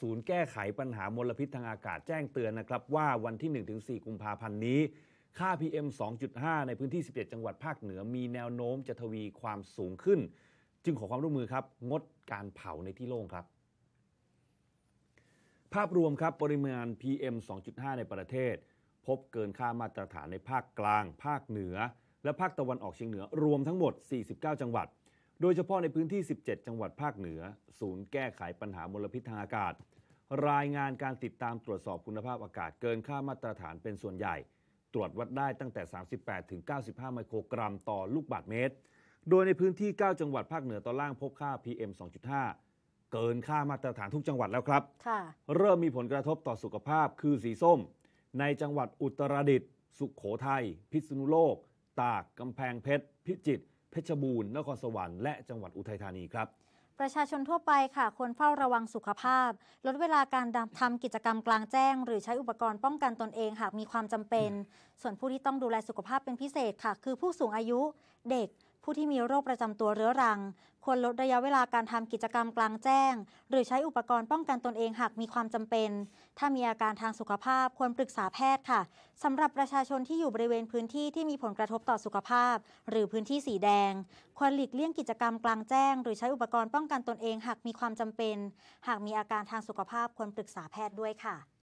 ศูนย์แก้ไขปัญหามลพิษทางอากาศแจ้งเตือนนะครับว่าวันที่ 1-4 กุมภาพันธ์นี้ ค่า PM 2.5 ในพื้นที่17จังหวัดภาคเหนือ มีแนวโน้มจะทวีความสูงขึ้น จึงขอความร่วมมือครับ งดการเผาในที่โล่งครับ ภาพรวมครับปริมาณ PM 2.5 ในประเทศ พบเกินค่ามาตรฐานในภาคกลาง ภาคเหนือ และภาคตะวันออกเฉียงเหนือรวมทั้งหมด 49 จังหวัดโดยเฉพาะในพื้นที่ 17 จังหวัดภาคเหนือ ศูนย์แก้ไขปัญหามลพิษทางอากาศ รายงานการติดตามตรวจสอบคุณภาพอากาศเกินค่ามาตรฐานเป็นส่วนใหญ่ ตรวจวัดได้ตั้งแต่ 38 ถึง 95 ไมโครกรัมต่อลูกบาศก์เมตร โดยในพื้นที่ 9 จังหวัดภาคเหนือตอนล่างพบค่า PM 2.5 เกินค่ามาตรฐานทุกจังหวัดแล้วครับ เริ่มมีผลกระทบต่อสุขภาพคือสีส้ม ในจังหวัดอุตรดิตถ์สุขโขทัยพิษณุโลก ตากกำแพงเพชรพิจิตรเพชรบูรณ์นครสวรรค์และจังหวัดอุทัยธานีครับ ประชาชนทั่วไปค่ะควรเฝ้าระวังสุขภาพ ลดเวลาการทำกิจกรรมกลางแจ้ง หรือใช้อุปกรณ์ป้องกันตนเองหากมีความจำเป็น ส่วนผู้ที่ต้องดูแลสุขภาพเป็นพิเศษค่ะ คือผู้สูงอายุเด็กผู้ที่มีโรคประจำตัวเรื้อรัง ควรลดระยะเวลาการทำกิจกรรมกลางแจ้ง หรือใช้อุปกรณ์ป้องกันตนเองหากมีความจำเป็น ถ้ามีอาการทางสุขภาพควรปรึกษาแพทย์ค่ะสำหรับประชาชนที่อยู่บริเวณพื้นที่ที่มีผลกระทบต่อสุขภาพหรือพื้นที่สีแดง ควรหลีกเลี่ยงกิจกรรมกลางแจ้งหรือใช้อุปกรณ์ป้องกันตนเองหากมีความจำเป็น หากมีอาการทางสุขภาพควรปรึกษาแพทย์ด้วยค่ะ